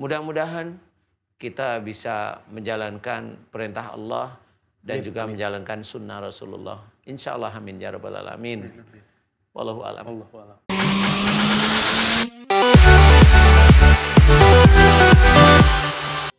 Mudah-mudahan kita bisa menjalankan perintah Allah dan ya, juga amin. menjalankan sunnah Rasulullah. Insya Allah amin ya rabbal alamin. Wallahu alam. Wallahu alam.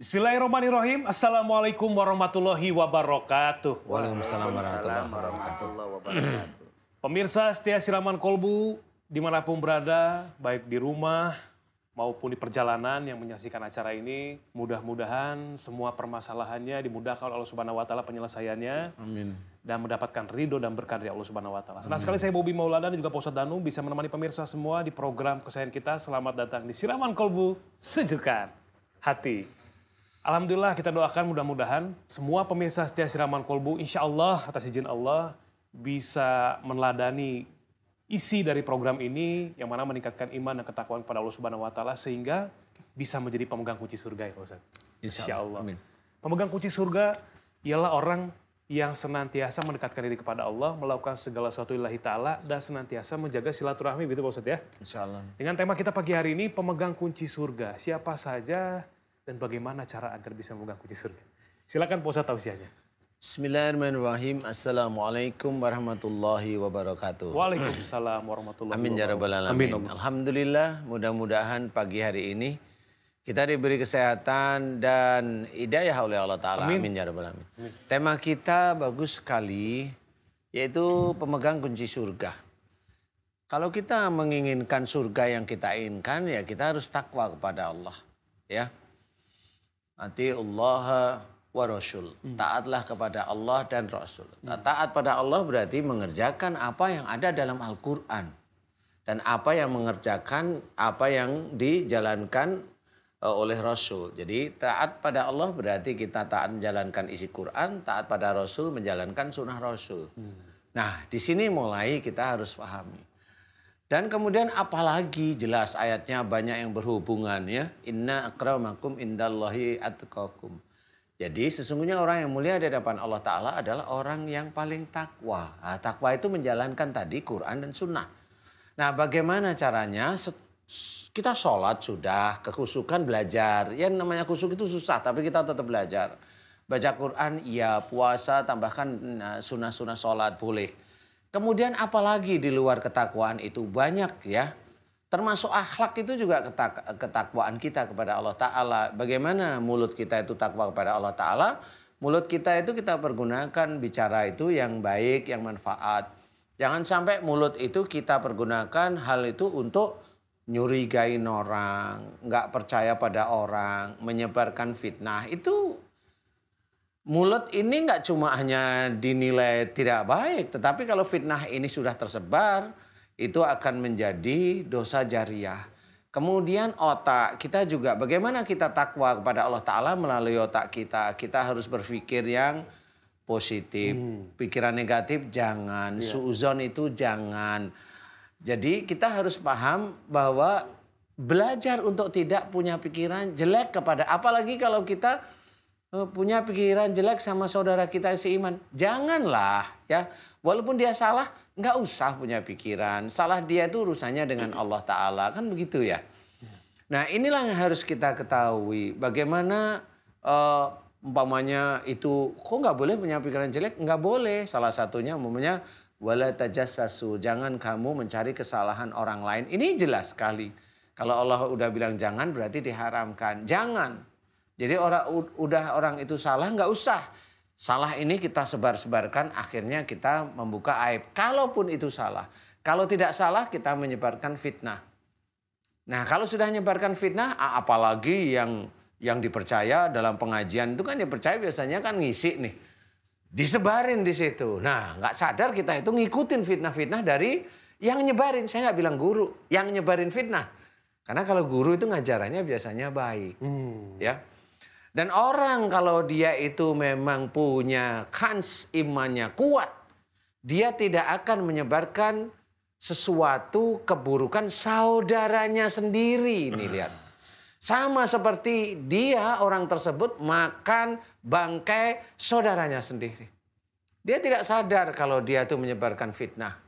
Bismillahirrahmanirrahim. Assalamualaikum warahmatullahi wabarakatuh. Waalaikumsalam warahmatullahi wabarakatuh. Pemirsa setia siraman kolbu dimanapun berada, baik di rumah, maupun di perjalanan yang menyaksikan acara ini mudah-mudahan semua permasalahannya dimudahkan oleh Allah Subhanahu wa taala penyelesaiannya. Amin. Dan mendapatkan ridho dan berkah dari Allah Subhanahu wa taala. Senang sekali saya Bobi Maulana dan juga Pak Danu bisa menemani pemirsa semua di program kesayangan kita. Selamat datang di Siraman Kolbu Sejukkan Hati. Alhamdulillah kita doakan mudah-mudahan semua pemirsa setia Siraman Kolbu insya Allah atas izin Allah bisa meneladani isi dari program ini yang mana meningkatkan iman dan ketakwaan kepada Allah Subhanahu wa taala sehingga bisa menjadi pemegang kunci surga ya Pak Ustaz. Insya Amin. Pemegang kunci surga ialah orang yang senantiasa mendekatkan diri kepada Allah, melakukan segala sesuatu ilahi ta'ala, dan senantiasa menjaga silaturahmi gitu Pak Ustaz ya. Insya Allah. Dengan tema kita pagi hari ini, pemegang kunci surga. Siapa saja dan bagaimana cara agar bisa memegang kunci surga. Silakan Pak Ustaz tausiahnya. Bismillahirrahmanirrahim. Assalamualaikum warahmatullahi wabarakatuh. Waalaikumsalam warahmatullahi wabarakatuh. Amin ya Alhamdulillah, mudah-mudahan pagi hari ini kita diberi kesehatan dan hidayah oleh Allah taala. Amin. Amin ya rabbal Amin. Tema kita bagus sekali yaitu pemegang kunci surga. Kalau kita menginginkan surga yang kita inginkan ya kita harus takwa kepada Allah, ya. Nanti Allah wa rasul. Taatlah kepada Allah dan Rasul. Nah, taat pada Allah berarti mengerjakan apa yang ada dalam Al-Qur'an dan apa yang mengerjakan apa yang dijalankan e, oleh Rasul. Jadi taat pada Allah berarti kita taat menjalankan isi Quran, taat pada Rasul menjalankan sunnah Rasul. Hmm. Nah di sini mulai kita harus pahami. Dan kemudian apalagi jelas ayatnya banyak yang berhubungan ya. Inna akramakum indallahi atqakum. Jadi sesungguhnya orang yang mulia di hadapan Allah Ta'ala adalah orang yang paling takwa. Nah, takwa itu menjalankan tadi Quran dan Sunnah. Nah bagaimana caranya? Kita sholat sudah, kekusukan belajar. Ya namanya kusuk itu susah tapi kita tetap belajar. Baca Quran, ya puasa, tambahkan nah, sunnah-sunnah sholat boleh. Kemudian apalagi di luar ketakwaan itu banyak ya Termasuk akhlak itu juga ketak ketakwaan kita kepada Allah Ta'ala. Bagaimana mulut kita itu takwa kepada Allah Ta'ala? Mulut kita itu kita pergunakan bicara itu yang baik, yang manfaat. Jangan sampai mulut itu kita pergunakan hal itu untuk nyurigain orang, nggak percaya pada orang, menyebarkan fitnah. Itu mulut ini nggak cuma hanya dinilai tidak baik, tetapi kalau fitnah ini sudah tersebar, itu akan menjadi dosa jariah. Kemudian otak kita juga bagaimana kita takwa kepada Allah Ta'ala melalui otak kita. Kita harus berpikir yang positif. Hmm. Pikiran negatif jangan, yeah. suuzon itu jangan. Jadi kita harus paham bahwa belajar untuk tidak punya pikiran jelek kepada apalagi kalau kita eh, punya pikiran jelek sama saudara kita yang seiman. Janganlah ya. Walaupun dia salah, nggak usah punya pikiran. Salah dia itu urusannya dengan hmm. Allah Ta'ala. Kan begitu ya? ya. Nah inilah yang harus kita ketahui. Bagaimana uh, umpamanya itu kok nggak boleh punya pikiran jelek? Nggak boleh. Salah satunya umpamanya wala tajassasu. Jangan kamu mencari kesalahan orang lain. Ini jelas sekali. Kalau Allah udah bilang jangan berarti diharamkan. Jangan. Jadi orang udah orang itu salah nggak usah Salah ini kita sebar-sebarkan, akhirnya kita membuka aib. Kalaupun itu salah, kalau tidak salah kita menyebarkan fitnah. Nah, kalau sudah menyebarkan fitnah, apalagi yang yang dipercaya dalam pengajian itu kan dipercaya biasanya kan ngisi nih, disebarin di situ. Nah, nggak sadar kita itu ngikutin fitnah-fitnah dari yang nyebarin. Saya nggak bilang guru, yang nyebarin fitnah. Karena kalau guru itu ngajarannya biasanya baik, hmm. ya. Dan orang kalau dia itu memang punya kans imannya kuat, dia tidak akan menyebarkan sesuatu keburukan saudaranya sendiri. Nih nah. lihat. Sama seperti dia orang tersebut makan bangkai saudaranya sendiri. Dia tidak sadar kalau dia itu menyebarkan fitnah.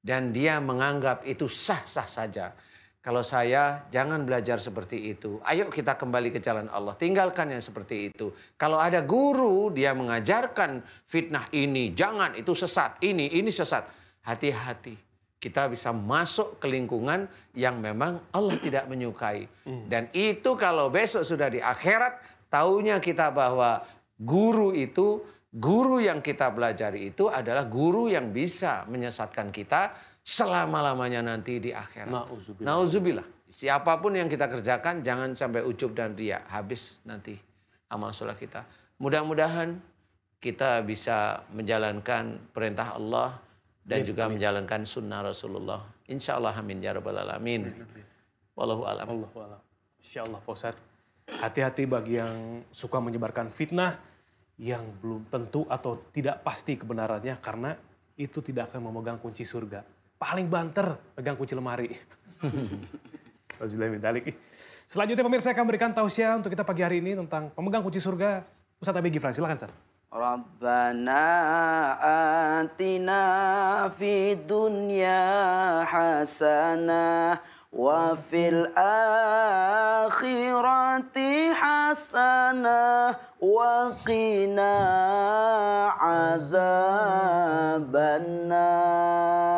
Dan dia menganggap itu sah-sah saja. Kalau saya, jangan belajar seperti itu. Ayo kita kembali ke jalan Allah. Tinggalkan yang seperti itu. Kalau ada guru, dia mengajarkan fitnah ini. Jangan, itu sesat. Ini, ini sesat. Hati-hati. Kita bisa masuk ke lingkungan yang memang Allah tidak menyukai. Hmm. Dan itu kalau besok sudah di akhirat, taunya kita bahwa guru itu, guru yang kita pelajari itu adalah guru yang bisa menyesatkan kita selama-lamanya nanti di akhirat. Nauzubillah. Nauzubillah. Siapapun yang kita kerjakan jangan sampai ujub dan ria. Habis nanti amal soleh kita. Mudah-mudahan kita bisa menjalankan perintah Allah dan juga menjalankan sunnah Rasulullah. Insya Allah amin ya rabbal alamin. Wallahu alam. Wallahu alam. Insya Allah Pak Hati-hati bagi yang suka menyebarkan fitnah yang belum tentu atau tidak pasti kebenarannya karena itu tidak akan memegang kunci surga paling banter pegang kunci lemari. Selanjutnya pemirsa akan memberikan tausiah untuk kita pagi hari ini tentang pemegang kunci surga Ustaz Abi Gifran. Silakan Ustaz. Rabbana atina fi dunya hasanah wa fil akhirati hasanah wa qina azabannah.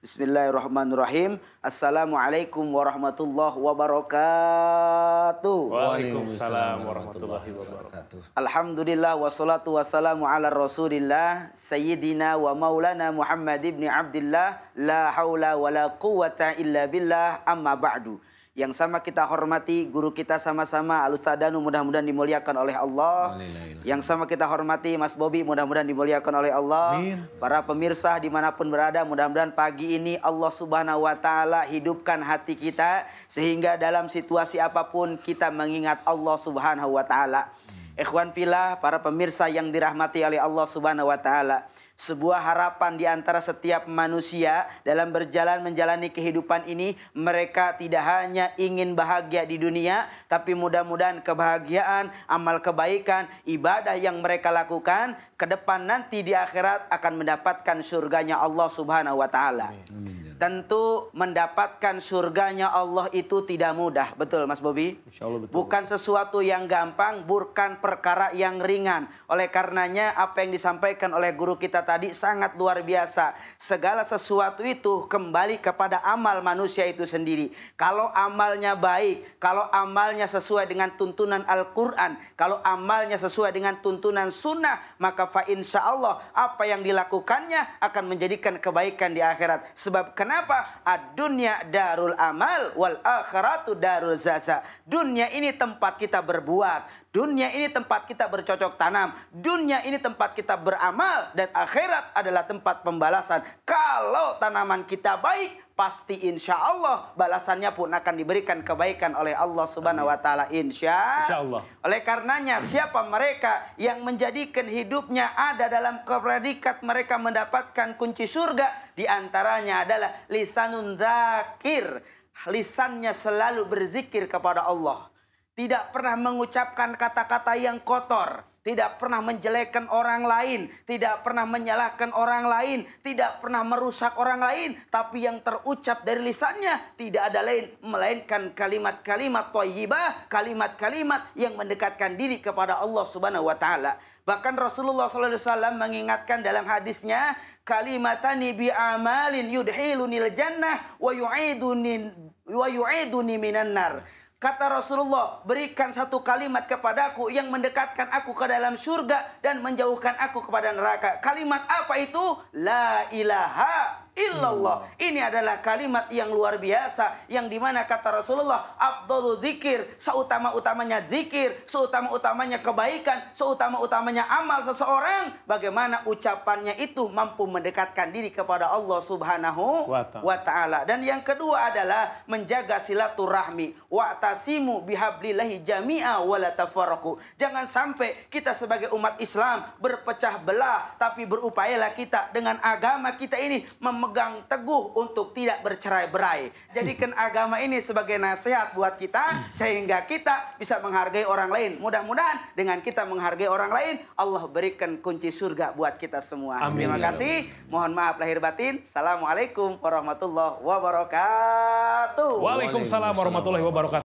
Bismillahirrahmanirrahim. Assalamualaikum warahmatullahi wabarakatuh. Waalaikumsalam warahmatullahi wabarakatuh. Alhamdulillah wassalatu wassalamu ala rasulillah sayyidina wa maulana Muhammad ibni Abdullah la haula wa la quwata illa billah amma ba'du yang sama kita hormati guru kita sama-sama Danu mudah-mudahan dimuliakan oleh Allah. Yang sama kita hormati Mas Bobi mudah-mudahan dimuliakan oleh Allah. Para pemirsa dimanapun berada mudah-mudahan pagi ini Allah Subhanahu Wa Taala hidupkan hati kita sehingga dalam situasi apapun kita mengingat Allah Subhanahu Wa Taala. Ikhwan filah, para pemirsa yang dirahmati oleh Allah Subhanahu wa taala, sebuah harapan di antara setiap manusia dalam berjalan menjalani kehidupan ini, mereka tidak hanya ingin bahagia di dunia, tapi mudah-mudahan kebahagiaan, amal kebaikan, ibadah yang mereka lakukan ke depan nanti di akhirat akan mendapatkan surganya Allah Subhanahu wa taala tentu mendapatkan surganya Allah itu tidak mudah. Betul Mas Bobi? Insya Allah betul. Bukan sesuatu yang gampang, bukan perkara yang ringan. Oleh karenanya apa yang disampaikan oleh guru kita tadi sangat luar biasa. Segala sesuatu itu kembali kepada amal manusia itu sendiri. Kalau amalnya baik, kalau amalnya sesuai dengan tuntunan Al-Quran, kalau amalnya sesuai dengan tuntunan sunnah, maka fa Allah apa yang dilakukannya akan menjadikan kebaikan di akhirat. Sebab kenapa? Karena apa? Ad-dunya darul amal wal akhiratu darul zasa. Dunia ini tempat kita berbuat. Dunia ini tempat kita bercocok tanam. Dunia ini tempat kita beramal. Dan akhirat adalah tempat pembalasan. Kalau tanaman kita baik, pasti insya Allah balasannya pun akan diberikan kebaikan oleh Allah Subhanahu wa Ta'ala. Insya, Allah. Oleh karenanya, siapa mereka yang menjadikan hidupnya ada dalam kepredikat mereka mendapatkan kunci surga? Di antaranya adalah lisanun zakir. Lisannya selalu berzikir kepada Allah. Tidak pernah mengucapkan kata-kata yang kotor tidak pernah menjelekkan orang lain, tidak pernah menyalahkan orang lain, tidak pernah merusak orang lain, tapi yang terucap dari lisannya tidak ada lain melainkan kalimat-kalimat thayyibah, kalimat-kalimat yang mendekatkan diri kepada Allah Subhanahu wa taala. Bahkan Rasulullah SAW mengingatkan dalam hadisnya, kalimatani bi amalin yudhilunil jannah wa yu'iduni wa yu'iduni minan nar Kata Rasulullah, berikan satu kalimat kepadaku yang mendekatkan aku ke dalam surga dan menjauhkan aku kepada neraka. Kalimat apa itu? La ilaha illallah. Hmm. Ini adalah kalimat yang luar biasa yang dimana kata Rasulullah afdhalu dzikir, seutama-utamanya zikir, seutama-utamanya kebaikan, seutama-utamanya amal seseorang bagaimana ucapannya itu mampu mendekatkan diri kepada Allah Subhanahu wa taala. Dan yang kedua adalah menjaga silaturahmi. Wa'tasimu bihablillahi jami'a wa Jangan sampai kita sebagai umat Islam berpecah belah tapi berupayalah kita dengan agama kita ini memegang berpegang teguh untuk tidak bercerai-berai. Jadikan agama ini sebagai nasihat buat kita sehingga kita bisa menghargai orang lain. Mudah-mudahan dengan kita menghargai orang lain, Allah berikan kunci surga buat kita semua. Amin. Terima kasih. Mohon maaf lahir batin. Assalamualaikum warahmatullahi wabarakatuh. Waalaikumsalam warahmatullahi wabarakatuh.